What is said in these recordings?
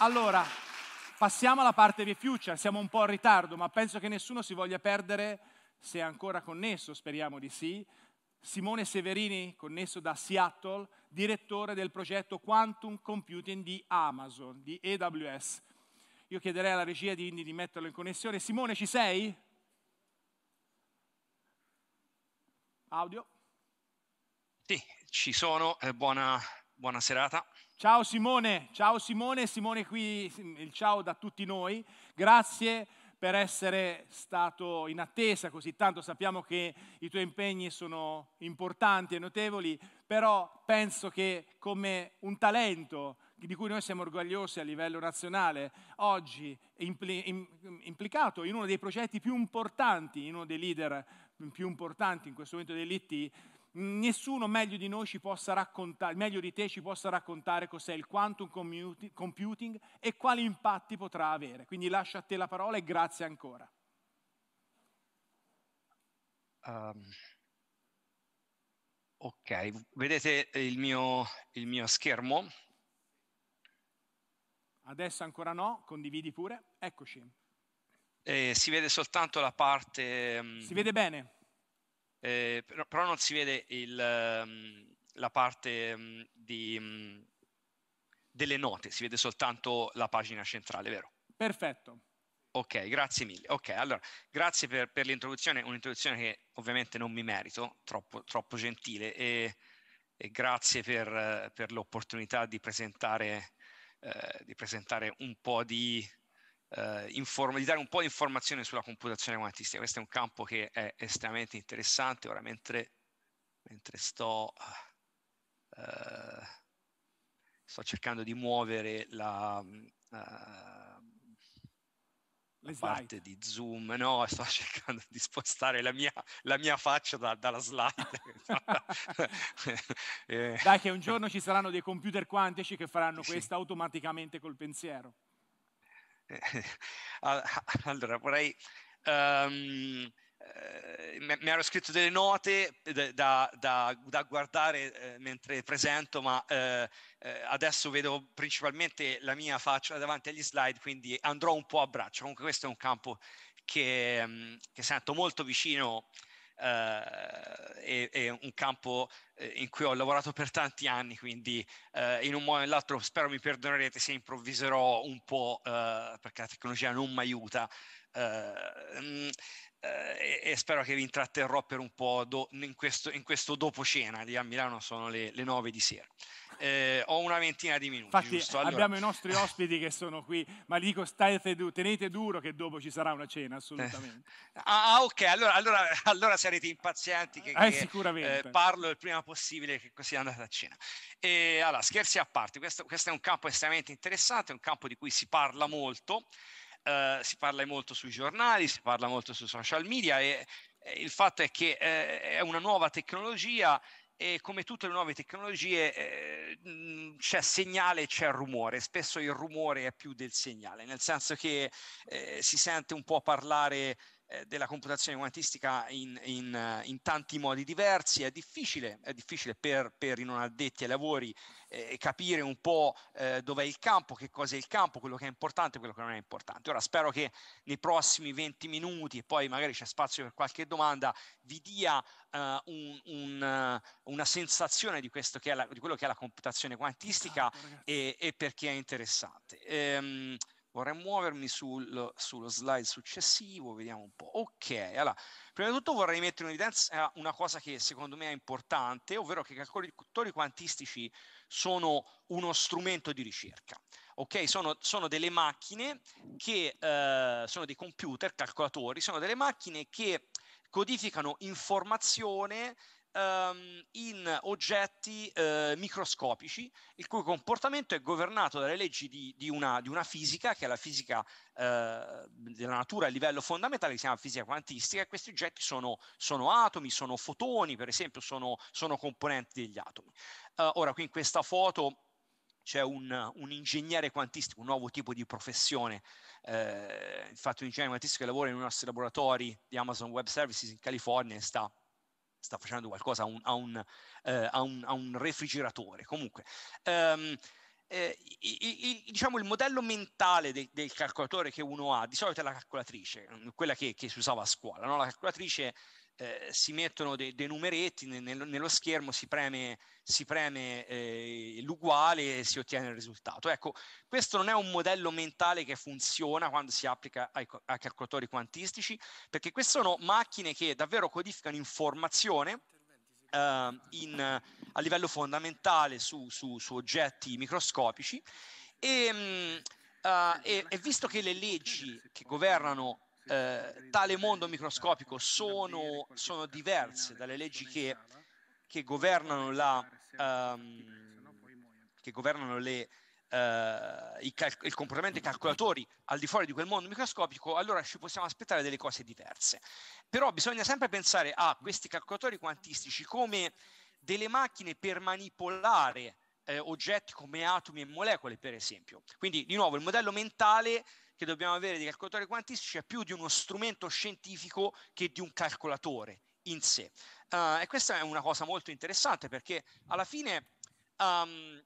Allora, passiamo alla parte di future, siamo un po' in ritardo, ma penso che nessuno si voglia perdere, se è ancora connesso, speriamo di sì, Simone Severini, connesso da Seattle, direttore del progetto Quantum Computing di Amazon, di AWS. Io chiederei alla regia di di metterlo in connessione. Simone, ci sei? Audio. Sì, ci sono, eh, buona, buona serata. Ciao Simone, ciao Simone, Simone qui, il ciao da tutti noi, grazie per essere stato in attesa così tanto, sappiamo che i tuoi impegni sono importanti e notevoli, però penso che come un talento di cui noi siamo orgogliosi a livello nazionale, oggi implicato in uno dei progetti più importanti, in uno dei leader più importanti in questo momento dell'IT, nessuno meglio di noi ci possa raccontare, meglio di te ci possa raccontare cos'è il quantum computing e quali impatti potrà avere. Quindi lascio a te la parola e grazie ancora. Um, ok, vedete il mio, il mio schermo? Adesso ancora no, condividi pure, eccoci. Eh, si vede soltanto la parte... Ehm, si vede bene? eh, però, però, non si vede il, ehm, la parte ehm, di, ehm, delle note, si vede soltanto la pagina centrale, vero? Perfetto. Ok, grazie mille. Ok, allora, grazie per, per l'introduzione, un'introduzione che ovviamente non mi merito, troppo, troppo gentile, e, e grazie per, per l'opportunità di presentare, eh, di presentare un po' di eh, inform- di dare un po' di informazione sulla computazione quantistica. Questo è un campo che è estremamente interessante. Ora, mentre, mentre sto, eh, sto, cercando di muovere la, mm, eh, la parte di Zoom, no, sto cercando di spostare la mia, la mia faccia da, dalla slide. Eh, Dai, che un eh. giorno ci saranno dei computer quantici che faranno sì. questo automaticamente col pensiero. allora, vorrei... Um, eh, mi ero scritto delle note da, da, da guardare eh, mentre presento, ma eh, eh, adesso vedo principalmente la mia faccia davanti agli slide, quindi andrò un po' a braccio. Comunque questo è un campo che, mm, che sento molto vicino eh, è, è, un campo eh, in cui ho lavorato per tanti anni, quindi eh, in un modo o nell'altro spero mi perdonerete se improvviserò un po' eh, perché la tecnologia non mi aiuta. Mh, eh, mm, eh e spero che vi intratterrò per un po' do, in, questo, in, questo, dopo cena, lì a Milano sono le, le 9 di sera eh, ho una ventina di minuti. Infatti, eh, allora... abbiamo i nostri ospiti che sono qui, ma dico state tenete duro che dopo ci sarà una cena, assolutamente. Eh. Ah, ah ok, allora, allora, allora sarete impazienti che, eh, che eh, parlo il prima possibile che così andate a cena. E, allora, scherzi a parte, questo, questo è un campo estremamente interessante, è un campo di cui si parla molto. Uh, si parla molto sui giornali, si parla molto sui social media e, e il fatto è che eh, è una nuova tecnologia e come tutte le nuove tecnologie eh, mm, c'è segnale e c'è rumore, spesso il rumore è più del segnale, nel senso che eh, si sente un po' parlare eh, della computazione quantistica in, in, eh, in, tanti modi diversi, è difficile, è difficile per, per, i non addetti ai lavori eh, capire un po' eh, dov'è il campo, che cosa è il campo, quello che è importante e quello che non è importante. Ora spero che nei prossimi 20 minuti, e poi magari c'è spazio per qualche domanda, vi dia Uh, un, un, una sensazione di, la, di, quello che è la computazione quantistica ah, e, e, perché è interessante. Ehm, vorrei muovermi sul, sullo slide successivo, vediamo un po'. Ok, allora, prima di tutto vorrei mettere in evidenza eh, una cosa che secondo me è importante, ovvero che i calcolatori quantistici sono uno strumento di ricerca. Ok, sono, sono delle macchine che eh, sono dei computer, calcolatori, sono delle macchine che codificano informazione ehm, in oggetti eh, microscopici, il cui comportamento è governato dalle leggi di, di, una, di una, fisica, che è la fisica eh, della natura a livello fondamentale, che si chiama fisica quantistica, e questi oggetti sono, sono atomi, sono fotoni, per esempio, sono, sono componenti degli atomi. Eh, ora, qui in questa foto c'è un, un, ingegnere quantistico, un nuovo tipo di professione. Eh, infatti, un ingegnere quantistico che lavora nei nostri laboratori di Amazon Web Services in California e sta sta facendo qualcosa a un, a un, eh, a un, a un refrigeratore. Comunque, ehm, eh, i, i, diciamo il modello mentale de, del calcolatore che uno ha, di solito è la calcolatrice, quella che, che si usava a scuola, no? la calcolatrice eh, si mettono dei, dei numeretti nel, nello schermo, si preme, si preme eh, l'uguale e si ottiene il risultato. Ecco, questo non è un modello mentale che funziona quando si applica ai, ai calcolatori quantistici, perché queste sono macchine che davvero codificano informazione. Eh, in, a livello fondamentale su, su, su oggetti microscopici e, mh, mm, ah, e, e visto che le leggi che governano eh, tale mondo microscopico sono, sono diverse dalle leggi che, che governano, la, um, che governano le, uh, eh, il, cal- il comportamento dei calcolatori al di fuori di quel mondo microscopico, allora ci possiamo aspettare delle cose diverse. Però bisogna sempre pensare a questi calcolatori quantistici come delle macchine per manipolare eh, oggetti come atomi e molecole, per esempio. Quindi, di nuovo, il modello mentale che dobbiamo avere di calcolatori quantistici è più di uno strumento scientifico che di un calcolatore in sé. Uh, e questa è una cosa molto interessante perché alla fine um,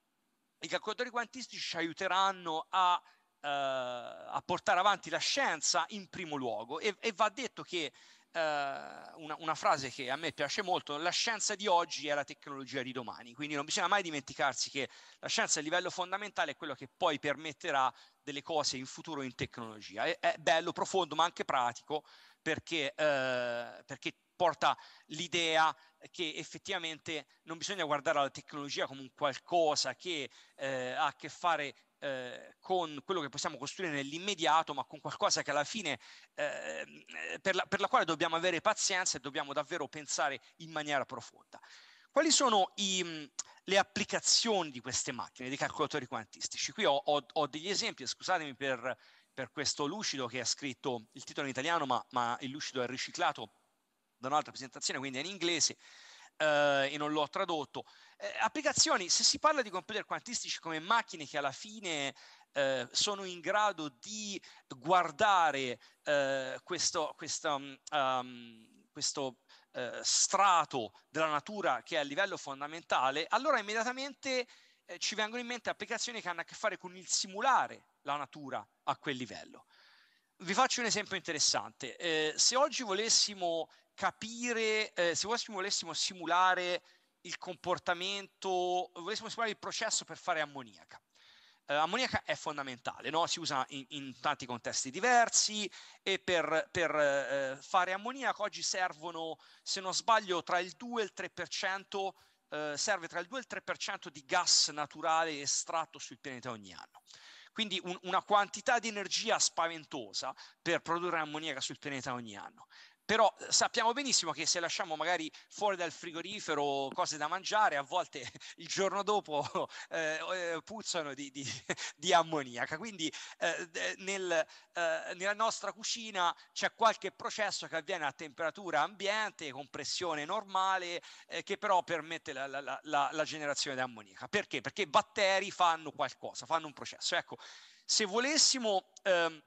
i calcolatori quantistici ci aiuteranno a, uh, a, portare avanti la scienza in primo luogo e, e va detto che eh, una, una, frase che a me piace molto, la scienza di oggi è la tecnologia di domani, quindi non bisogna mai dimenticarsi che la scienza a livello fondamentale è quello che poi permetterà delle cose in futuro in tecnologia. È, è bello, profondo, ma anche pratico perché, eh, perché porta l'idea che effettivamente non bisogna guardare alla tecnologia come un qualcosa che eh, ha a che fare eh, con quello che possiamo costruire nell'immediato, ma con qualcosa che alla fine eh, per, la, per la quale dobbiamo avere pazienza e dobbiamo davvero pensare in maniera profonda. Quali sono i, le applicazioni di queste macchine, dei calcolatori quantistici? Qui ho, ho, ho degli esempi, scusatemi per, per, questo lucido che ha scritto il titolo in italiano, ma, ma il lucido è riciclato da un'altra presentazione, quindi è in inglese eh, e non l'ho tradotto. Eh, applicazioni, se si parla di computer quantistici come macchine che alla fine eh, sono in grado di guardare eh, questo, mm, ehm, questo, um, eh, questo strato della natura che è a livello fondamentale, allora immediatamente eh, ci vengono in mente applicazioni che hanno a che fare con il simulare la natura a quel livello. Vi faccio un esempio interessante. Eh, se oggi volessimo capire, eh, se volessimo, volessimo simulare il comportamento, volessimo simulare il processo per fare ammoniaca. Eh, ammoniaca è fondamentale, no? si usa in, in, tanti contesti diversi e per, per eh, fare ammoniaca oggi servono, se non sbaglio, tra il 2 e il 3%, eh, serve tra il 2 e il 3% di gas naturale estratto sul pianeta ogni anno. Quindi un, una quantità di energia spaventosa per produrre ammoniaca sul pianeta ogni anno però eh, sappiamo benissimo che se lasciamo magari fuori dal frigorifero cose da mangiare, a volte il giorno dopo eh, eh, puzzano di, di, di, ammoniaca. Quindi eh, eh, nel, eh, nella nostra cucina c'è qualche processo che avviene a temperatura ambiente, con pressione normale, che però permette la, la, la, la generazione di ammoniaca. Perché? Perché i batteri fanno qualcosa, fanno un processo. Ecco, se volessimo... Ehm,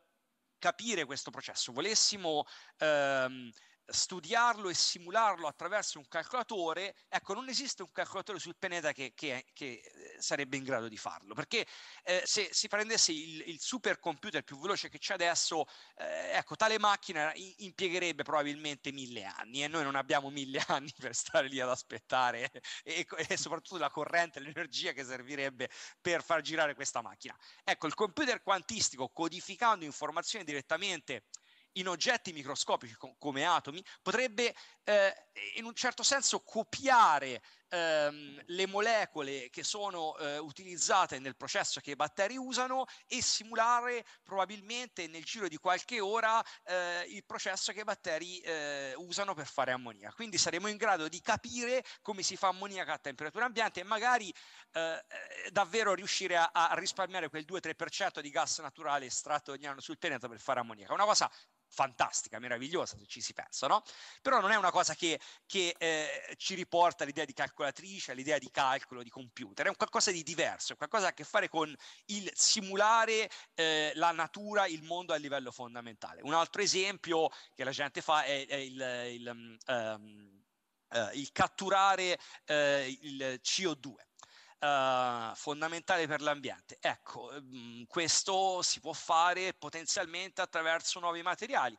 capire questo processo, volessimo ehm, studiarlo e simularlo attraverso un calcolatore, ecco, non esiste un calcolatore sul pianeta che, che, che eh, sarebbe in grado di farlo, perché eh, se si prendesse il, il supercomputer più veloce che c'è adesso, eh, ecco, tale macchina impiegherebbe probabilmente mille anni e noi non abbiamo mille anni per stare lì ad aspettare e, e soprattutto la corrente, l'energia che servirebbe per far girare questa macchina. Ecco, il computer quantistico codificando informazioni direttamente in oggetti microscopici come atomi, potrebbe eh, in un certo senso copiare ehm, le molecole che sono eh, utilizzate nel processo che i batteri usano e simulare probabilmente nel giro di qualche ora eh, il processo che i batteri eh, usano per fare ammonia. Quindi saremo in grado di capire come si fa ammoniaca a temperatura ambiente e magari eh, eh, davvero riuscire a, a risparmiare quel 2-3% di gas naturale estratto ogni anno sul pianeta per fare ammoniaca. Una cosa fantastica, meravigliosa se ci si pensa, no? Però non è una cosa che, che eh, ci riporta all'idea di calcolatrice, all'idea di calcolo, di computer, è un qualcosa di diverso, è qualcosa che ha a che fare con il simulare eh, la natura, il mondo a livello fondamentale. Un altro esempio che la gente fa è, è il, il, um, uh, il, catturare uh, il CO2 eh, fondamentale per l'ambiente. Ecco, mm, questo si può fare potenzialmente attraverso nuovi materiali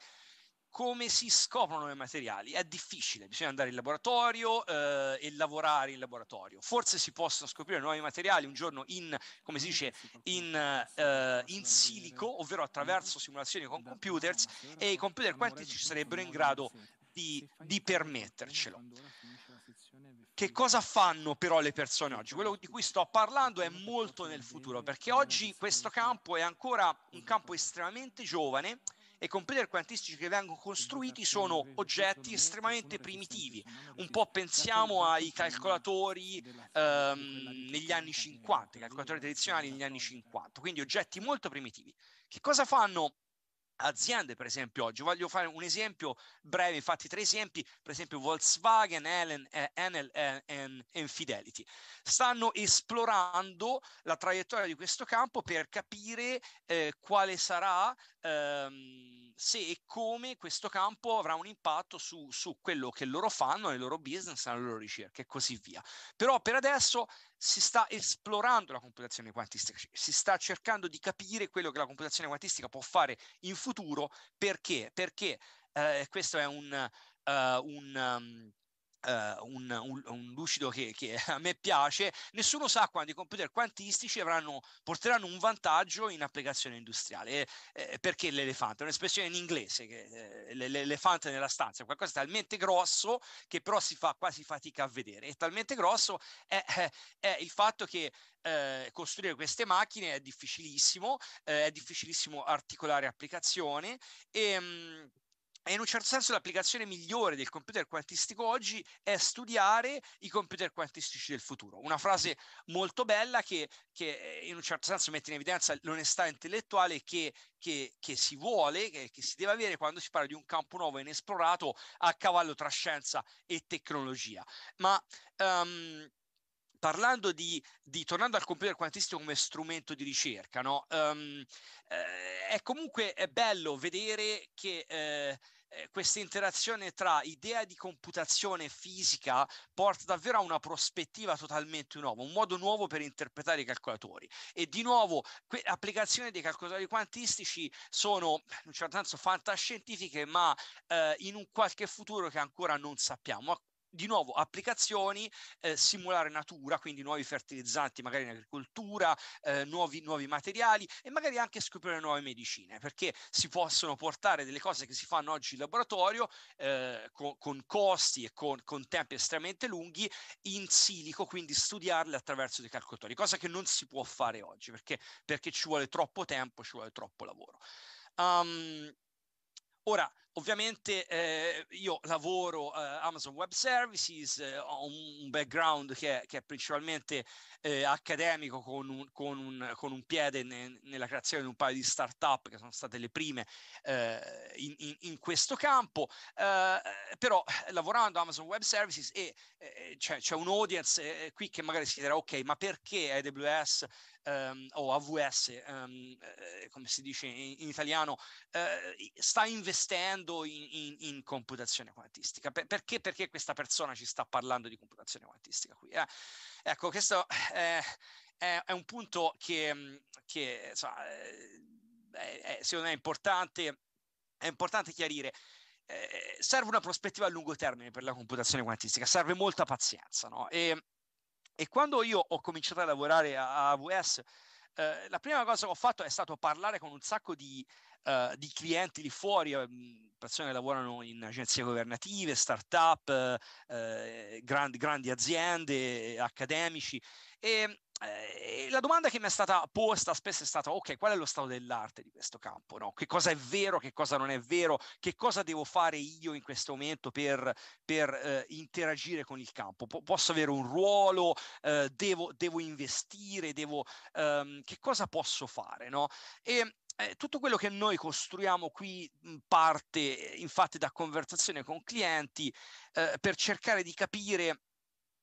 come si scoprono i materiali? È difficile, bisogna andare in laboratorio eh, e lavorare in laboratorio. Forse si possono scoprire nuovi materiali un giorno in, come si mm, dice, in, eh, in silico, ovvero mm, attraverso simulazioni con computers e i computer quanti ci sarebbero in grado di, di permettercelo. Che cosa fanno però le persone oggi? Quello di cui sto parlando è molto nel futuro, perché oggi questo campo è ancora un campo estremamente giovane e i computer quantistici che vengono costruiti sono oggetti estremamente primitivi. Un po' pensiamo ai calcolatori ehm, negli anni 50, calcolatori tradizionali negli anni 50, quindi oggetti molto primitivi. Che cosa fanno aziende, per esempio, oggi. Voglio fare un esempio breve, infatti tre esempi, per esempio Volkswagen, Ellen, eh, Enel e eh, Fidelity. Stanno esplorando la traiettoria di questo campo per capire eh, quale sarà, ehm, se e come questo campo avrà un impatto su, su quello che loro fanno, nel loro business, nella loro ricerca e così via. Però per adesso si sta esplorando la computazione quantistica, si sta cercando di capire quello che la computazione quantistica può fare in futuro, perché? Perché eh, questo è un, uh, un um, Uh, un, un, un, lucido che, che, a me piace, nessuno sa quando i computer quantistici avranno, porteranno un vantaggio in applicazione industriale. Eh, eh, perché l'elefante? È un'espressione in inglese, che, eh, l'elefante nella stanza, è qualcosa talmente grosso che però si fa quasi fatica a vedere. E talmente grosso è, è, eh, è il fatto che eh, costruire queste macchine è difficilissimo, è difficilissimo articolare applicazioni e... Ehm, Mh, e in un certo senso l'applicazione migliore del computer quantistico oggi è studiare i computer quantistici del futuro. Una frase molto bella che, che eh, in un certo senso mette in evidenza l'onestà intellettuale che, che, che si vuole, che, si deve avere quando si parla di un campo nuovo e inesplorato a cavallo tra scienza e tecnologia. Ma um, parlando di, di, tornando al computer quantistico come strumento di ricerca, no? um, eh, è comunque è bello vedere che eh, eh questa interazione tra idea di computazione e fisica porta davvero a una prospettiva totalmente nuova, un modo nuovo per interpretare i calcolatori. E di nuovo, que- applicazioni dei calcolatori quantistici sono in un certo senso fantascientifiche, ma eh, in un qualche futuro che ancora non sappiamo di nuovo applicazioni, eh, simulare natura, quindi nuovi fertilizzanti magari in agricoltura, eh, nuovi, nuovi, materiali e magari anche scoprire nuove medicine, perché si possono portare delle cose che si fanno oggi in laboratorio eh, con, con, costi e con, con, tempi estremamente lunghi in silico, quindi studiarle attraverso dei calcolatori, cosa che non si può fare oggi perché, perché ci vuole troppo tempo, ci vuole troppo lavoro. Um, ora, Ovviamente eh, io lavoro eh, Amazon Web Services, eh, ho un background che è, che è principalmente eh, accademico con un, con un, con un piede ne, nella creazione di un paio di start-up che sono state le prime eh, in, in, in, questo campo, eh, però lavorando Amazon Web Services e c'è, c'è, un audience qui che magari si chiederà ok ma perché AWS ehm, o AWS, ehm, eh, come si dice in, in italiano, eh, sta investendo in, in, in computazione quantistica. Per, perché? Perché questa persona ci sta parlando di computazione quantistica qui. Eh, ecco, questo eh, è, è, un punto che, mm, che insomma, eh, è, secondo me è importante, è importante chiarire. Eh, serve una prospettiva a lungo termine per la computazione quantistica, serve molta pazienza, no? E e quando io ho cominciato a lavorare a AWS, eh, la prima cosa che ho fatto è stato parlare con un sacco di, eh, di clienti lì fuori, eh, persone che lavorano in agenzie governative, start-up, eh, eh grandi, grandi aziende, accademici. E eh, la domanda che mi è stata posta spesso è stata, ok, qual è lo stato dell'arte di questo campo? No? Che cosa è vero, che cosa non è vero, che cosa devo fare io in questo momento per, per eh, interagire con il campo? P- posso avere un ruolo, eh, devo, devo, investire, devo, ehm, che cosa posso fare? No? E, eh, tutto quello che noi costruiamo qui parte eh, infatti da conversazioni con clienti eh, per cercare di capire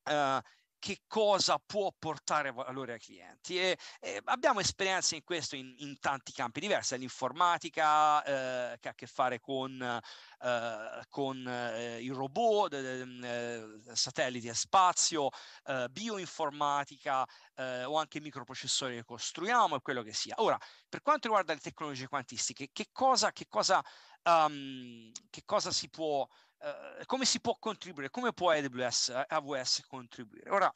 eh, che cosa può portare valore ai clienti. E, e abbiamo esperienze in questo in, in tanti campi diversi, l'informatica eh, che ha a che fare con, eh, con eh, il robot, mm, eh, satelliti e spazio, eh, bioinformatica eh, o anche microprocessori che costruiamo e quello che sia. Ora, per quanto riguarda le tecnologie quantistiche, che cosa, che cosa, um, che cosa si può eh, come si può contribuire, come può AWS, eh, AWS contribuire. Ora,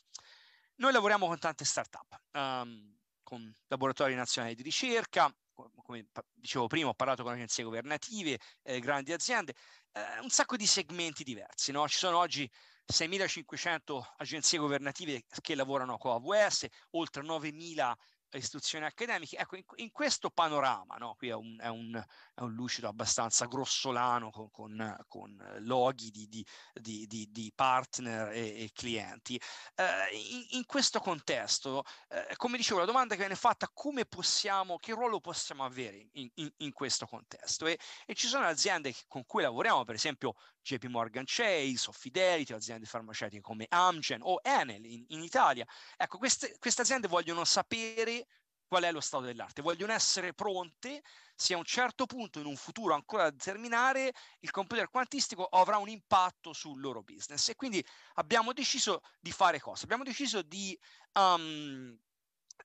noi lavoriamo con tante startup, um, con laboratori nazionali di ricerca, come dicevo prima, ho parlato con agenzie governative, eh, grandi aziende, eh, un sacco di segmenti diversi. No? Ci sono oggi 6.500 agenzie governative che lavorano con AWS, oltre 9.000 istituzioni accademiche. Ecco, in, in questo panorama, no? qui è un, è, un, è un, lucido abbastanza grossolano con, con, con loghi di, di, di, di, partner e, e clienti. Eh, in, in, questo contesto, eh, come dicevo, la domanda che viene fatta come possiamo, che ruolo possiamo avere in, questo contesto? E, e, ci sono aziende con cui lavoriamo, per esempio JP Morgan Chase o Fidelity aziende farmaceutiche come Amgen o Enel in, in Italia. Ecco, queste, queste aziende vogliono sapere qual è lo stato dell'arte. Vogliono essere pronte se a un certo punto, in un futuro ancora da determinare, il computer quantistico avrà un impatto sul loro business. E quindi abbiamo deciso di fare cosa? Abbiamo deciso di, um,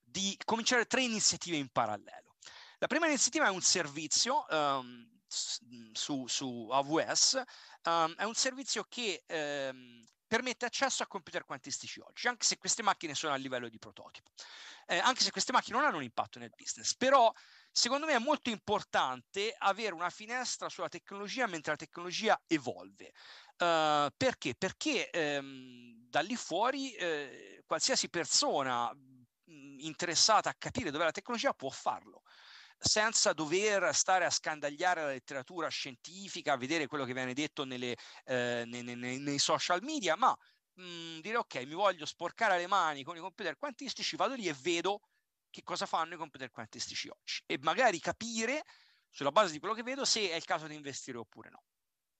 di cominciare tre iniziative in parallelo. La prima iniziativa è un servizio um, Mhmm, su, su AWS, um, ehm, è un servizio che ehm, permette accesso a computer quantistici oggi, anche se queste macchine sono a livello di prototipo, eh, anche se queste macchine non hanno un impatto nel business, però secondo me è molto importante avere una finestra sulla tecnologia mentre la tecnologia evolve. Uh, perché? Perché ehm, da lì fuori eh, qualsiasi persona mhmm, interessata a capire dov'è la tecnologia può farlo senza dover stare a scandagliare la letteratura scientifica, a vedere quello che viene detto nelle, eh, nei, nei, nei, social media, ma mh, mm, dire ok, mi voglio sporcare le mani con i computer quantistici, vado lì e vedo che cosa fanno i computer quantistici oggi e magari capire sulla base di quello che vedo se è il caso di investire oppure no.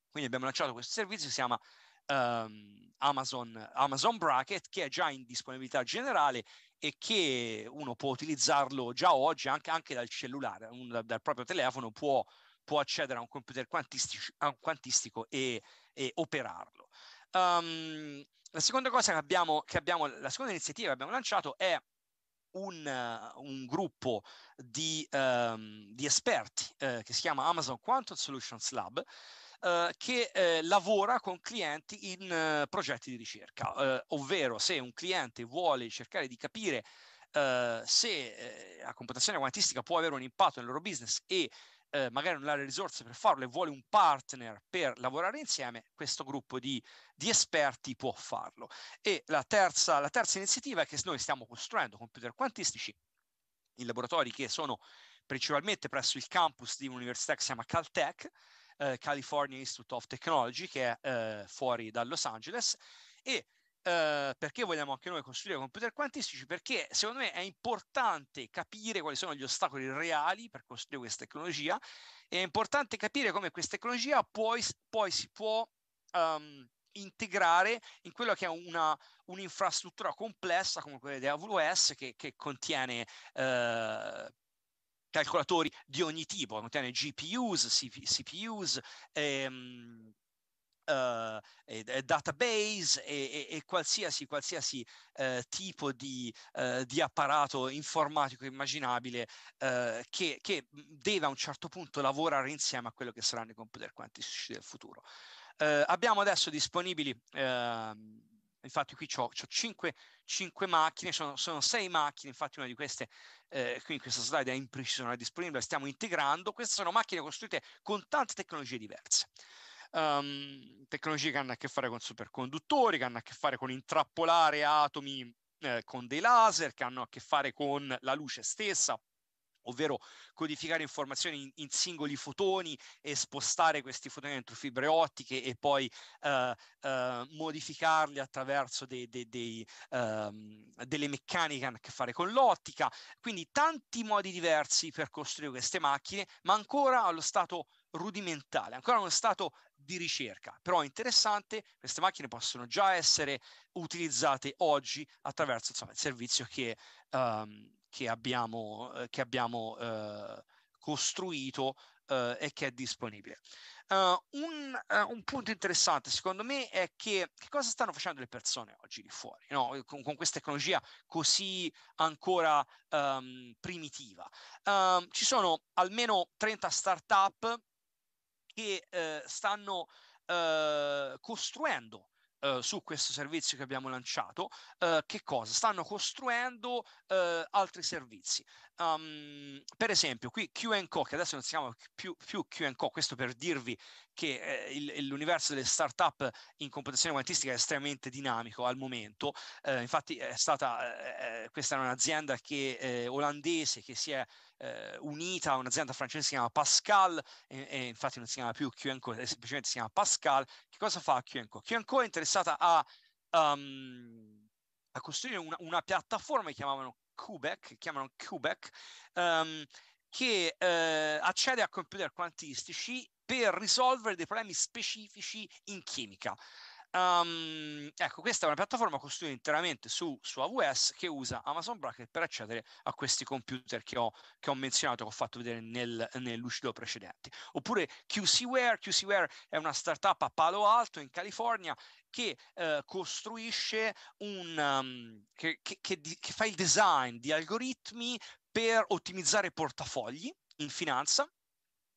Quindi abbiamo lanciato questo servizio, si chiama Um, Amazon, Amazon Bracket che è già in disponibilità generale e che uno può utilizzarlo già oggi anche, anche dal cellulare, un, dal, dal, proprio telefono può, può, accedere a un computer quantistico, e, e operarlo. Um, la seconda cosa che abbiamo, che abbiamo, la seconda iniziativa che abbiamo lanciato è un, un gruppo di, um, di esperti eh, che si chiama Amazon Quantum Solutions Lab, eh, che eh, lavora con clienti in eh, progetti di ricerca, eh, ovvero se un cliente vuole cercare di capire eh, se la computazione quantistica può avere un impatto nel loro business e eh, magari non ha le risorse per farlo e vuole un partner per lavorare insieme, questo gruppo di, di esperti può farlo. E la terza, la terza, iniziativa è che noi stiamo costruendo computer quantistici in laboratori che sono principalmente presso il campus di un'università che si chiama Caltech, eh, California Institute of Technology che è eh, fuori da Los Angeles e eh, perché vogliamo anche noi costruire computer quantistici? Perché secondo me è importante capire quali sono gli ostacoli reali per costruire questa tecnologia, è importante capire come questa tecnologia poi, poi si può um, integrare in quello che è una, un'infrastruttura complessa come quella di AWS che, che contiene eh, calcolatori di ogni tipo, contiene GPUs, CPUs, ehm, Uh, e, e database e, e qualsiasi, qualsiasi uh, tipo di, uh, di, apparato informatico immaginabile che, che, mm, deve a un certo punto lavorare insieme a quello che saranno i computer quantistici del futuro. abbiamo adesso disponibili ehm, infatti qui ho 5, macchine, sono, sono 6 macchine, infatti una di queste, eh, qui in questa slide è imprecisa, non è disponibile, la stiamo integrando, queste sono macchine costruite con tante tecnologie diverse. Um, tecnologie che hanno a che fare con superconduttori, che hanno a che fare con intrappolare atomi eh, con dei laser, che hanno a che fare con la luce stessa, ovvero codificare informazioni in, in, singoli fotoni e spostare questi fotoni dentro fibre ottiche e poi eh, eh, modificarli attraverso dei, dei, dei, um, delle meccaniche che fare con l'ottica. Quindi tanti modi diversi per costruire queste macchine, ma ancora allo stato rudimentale, ancora uno stato di ricerca, però è interessante, queste macchine possono già essere utilizzate oggi attraverso insomma, il servizio che um, che abbiamo, eh, che abbiamo eh, costruito eh, e che è disponibile. Uh, un, uh, un, punto interessante secondo me è che, che, cosa stanno facendo le persone oggi lì fuori, no? con, con, questa tecnologia così ancora um, primitiva. Uh, ci sono almeno 30 startup up che stanno costruendo eh, su questo servizio che abbiamo lanciato, eh, che cosa? Stanno costruendo eh, altri servizi. Um, per esempio, qui QNCO, che adesso non si chiama più, più QNCO, questo per dirvi che eh, il, l'universo delle startup in computazione quantistica è estremamente dinamico al momento. Eh, infatti, è stata, eh, eh questa è un'azienda che, eh, olandese che si è eh, unita a un'azienda francese che si chiama Pascal, e, e infatti non si chiama più QNCO, semplicemente si chiama Pascal. Che cosa fa QNCO? QNCO è interessata a. Um, a costruire una, una, piattaforma che chiamavano Kubek, chiamano Kubek, um, che eh, accede a computer quantistici per risolvere dei problemi specifici in chimica. Um, ecco, questa è una piattaforma costruita interamente su, su AWS che usa Amazon Bracket per accedere a questi computer che ho, che ho menzionato, che ho fatto vedere nel, nel lucido precedente. Oppure QCware, QCware è una startup a Palo Alto in California che eh, costruisce un... Um, che, che, che, che fa il design di algoritmi per ottimizzare portafogli in finanza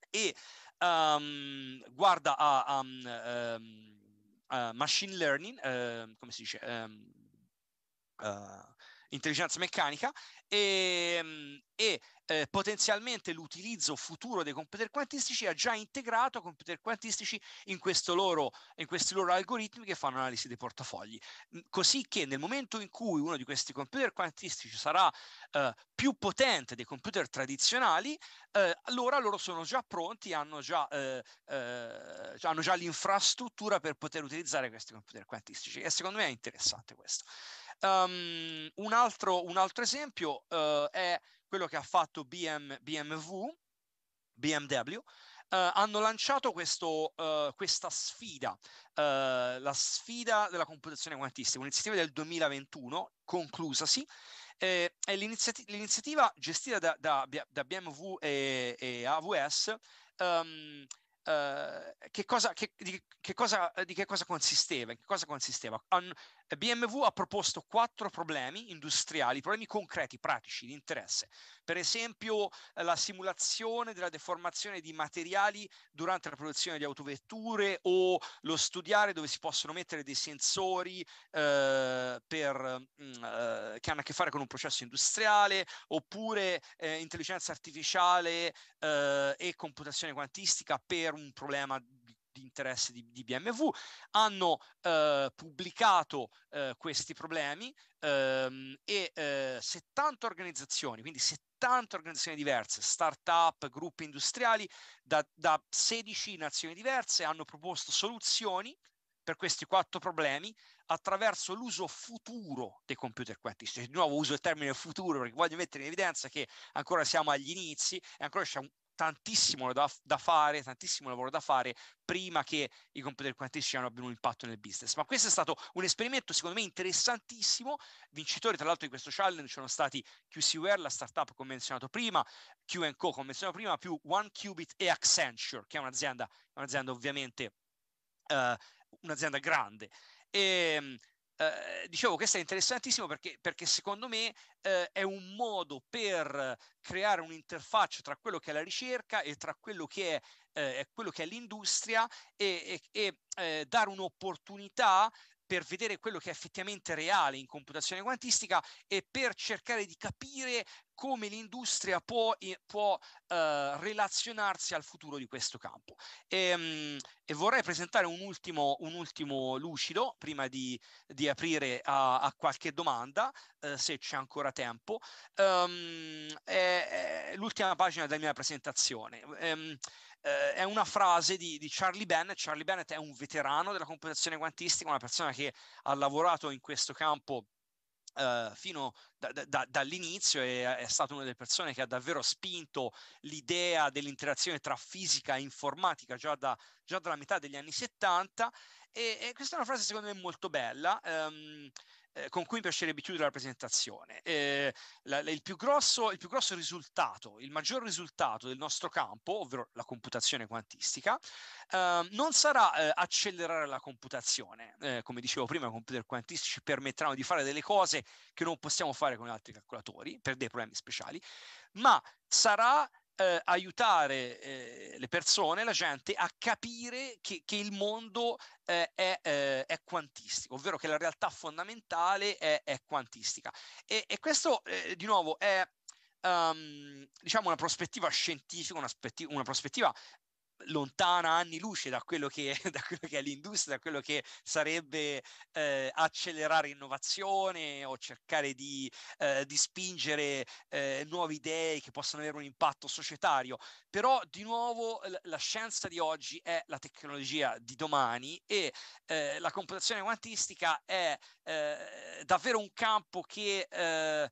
e um, guarda a... Um, eh, machine learning, ehm, come si dice, ehm, eh, intelligenza meccanica e, ehm, e eh, potenzialmente l'utilizzo futuro dei computer quantistici ha già integrato computer quantistici in, loro, in, questi loro algoritmi che fanno analisi dei portafogli. Così che nel momento in cui uno di questi computer quantistici sarà eh, più potente dei computer tradizionali, eh, allora loro sono già pronti, hanno già, eh, eh, hanno già l'infrastruttura per poter utilizzare questi computer quantistici. E secondo me è interessante questo. Um, un, altro, un, altro, esempio uh, è quello che ha fatto BM, BMW, BMW Uh, eh, hanno lanciato questo, uh, questa sfida, uh, la sfida della computazione quantistica, un'iniziativa del 2021, conclusasi. Eh, è l'iniziati- l'iniziativa gestita da, da, da BMW e, e AWS. Um, ehm, che cosa, che, di, che cosa, di, che cosa, consisteva? Cosa consisteva? An- BMW ha proposto quattro problemi industriali, problemi concreti, pratici, di interesse. Per esempio eh, la simulazione della deformazione di materiali durante la produzione di autovetture o lo studiare dove si possono mettere dei sensori eh, per, mh, mm, eh, che hanno a che fare con un processo industriale oppure eh, intelligenza artificiale eh, e computazione quantistica per un problema interesse di, di BMW, hanno eh, pubblicato eh, questi problemi ehm, e eh, 70 organizzazioni, quindi 70 organizzazioni diverse, start-up, gruppi industriali da, da 16 nazioni diverse hanno proposto soluzioni per questi quattro problemi attraverso l'uso futuro dei computer quantistici. Cioè, di nuovo uso il termine futuro perché voglio mettere in evidenza che ancora siamo agli inizi e ancora c'è un tantissimo da, da, fare, tantissimo lavoro da fare prima che i computer quantistici abbiano un impatto nel business. Ma questo è stato un esperimento secondo me interessantissimo, vincitori tra l'altro di questo challenge sono stati QCware, la startup come menzionato prima, Q&Co come menzionato prima, più OneQubit e Accenture, che è un'azienda, un'azienda ovviamente, uh, un'azienda grande. E, ehm, eh, dicevo, questo è interessantissimo perché, perché secondo me eh, è un modo per creare un'interfaccia tra quello che è la ricerca e tra quello che è, eh, quello che è l'industria e, e, e eh, dare un'opportunità per vedere quello che è effettivamente reale in computazione quantistica e per cercare di capire come l'industria può, può eh, relazionarsi al futuro di questo campo. E, ehm, e vorrei presentare un ultimo, un ultimo lucido prima di, di aprire a, a, qualche domanda, eh, se c'è ancora tempo. Um, è, è l'ultima pagina della mia presentazione. Um, eh, è una frase di, di, Charlie Bennett. Charlie Bennett è un veterano della computazione quantistica, una persona che ha lavorato in questo campo eh, fino da, da, dall'inizio e è stata una delle persone che ha davvero spinto l'idea dell'interazione tra fisica e informatica già, da, già dalla metà degli anni 70 e, e, questa è una frase secondo me molto bella. Um, eh, con cui mi piacerebbe chiudere la presentazione. Eh, la, la, il, più grosso, il, più grosso, risultato, il maggior risultato del nostro campo, ovvero la computazione quantistica, eh, non sarà eh, accelerare la computazione. Eh, come dicevo prima, i computer quantistici ci permetteranno di fare delle cose che non possiamo fare con altri calcolatori per dei problemi speciali, ma sarà eh, aiutare eh, le persone, la gente, a capire che, che il mondo eh, è, eh, è, quantistico, ovvero che la realtà fondamentale è, è quantistica. E, e questo, eh, di nuovo, è um, diciamo una prospettiva scientifica, una, una prospettiva lontana anni luce da quello che, da quello che è l'industria, da quello che sarebbe eh, accelerare innovazione o cercare di, eh, di spingere eh, nuove idee che possano avere un impatto societario. Però di nuovo l- la scienza di oggi è la tecnologia di domani e eh, la computazione quantistica è eh, davvero un campo che eh,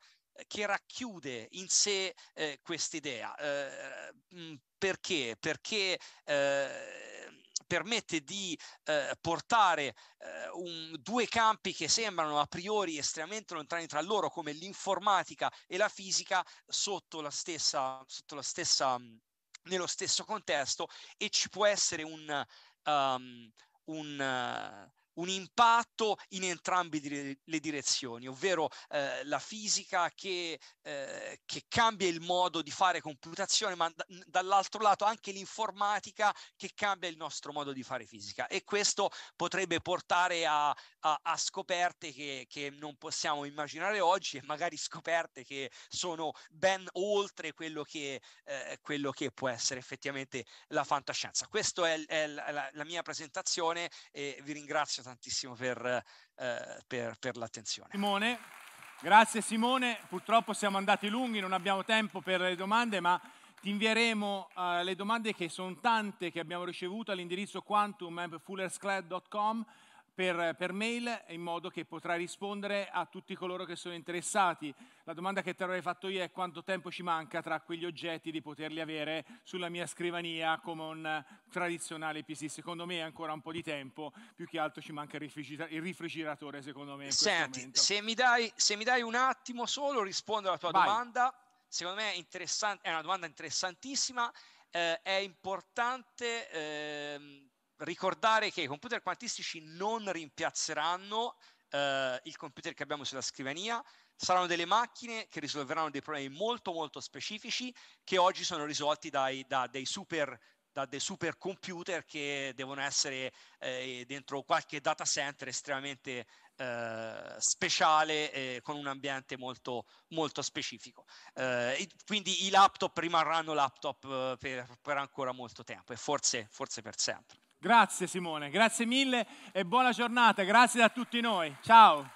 che racchiude in sé eh, idea. Eh, mm, perché? Perché eh, permette di eh, portare eh, un, due campi che sembrano a priori estremamente lontani tra loro, come l'informatica e la fisica, sotto la stessa, sotto la stessa mm, nello stesso contesto, e ci può essere un, um, un uh, un impatto in entrambe le direzioni, ovvero eh, la fisica che, eh, che, cambia il modo di fare computazione, ma d- dall'altro lato anche l'informatica che cambia il nostro modo di fare fisica. E questo potrebbe portare a, a, a scoperte che, che, non possiamo immaginare oggi e magari scoperte che sono ben oltre quello che, eh, quello che può essere effettivamente la fantascienza. Questa è, è la, la, mia presentazione e vi ringrazio tantissimo per, eh, per, per l'attenzione. Simone, grazie Simone, purtroppo siamo andati lunghi, non abbiamo tempo per le domande, ma ti invieremo uh, le domande che sono tante che abbiamo ricevuto all'indirizzo quantum.fullersclad.com per, per, mail in modo che potrà rispondere a tutti coloro che sono interessati. La domanda che ti avrei fatto io è quanto tempo ci manca tra quegli oggetti di poterli avere sulla mia scrivania come un tradizionale PC. Secondo me è ancora un po' di tempo, più che altro ci manca il, rifrigera- refrigeratore secondo me. Senti, se mi, dai, se mi, dai, un attimo solo rispondo alla tua Vai. domanda, secondo me è, è, una domanda interessantissima, eh, è importante... Eh, ricordare che i computer quantistici non rimpiazzeranno eh, il computer che abbiamo sulla scrivania, saranno delle macchine che risolveranno dei problemi molto molto specifici che oggi sono risolti dai, da dei super da dei super computer che devono essere eh, dentro qualche data center estremamente eh, speciale eh, con un ambiente molto, molto specifico. Eh, quindi i laptop rimarranno laptop eh, per, per, ancora molto tempo e forse, forse per sempre. Grazie Simone, grazie mille e buona giornata, grazie a tutti noi. Ciao.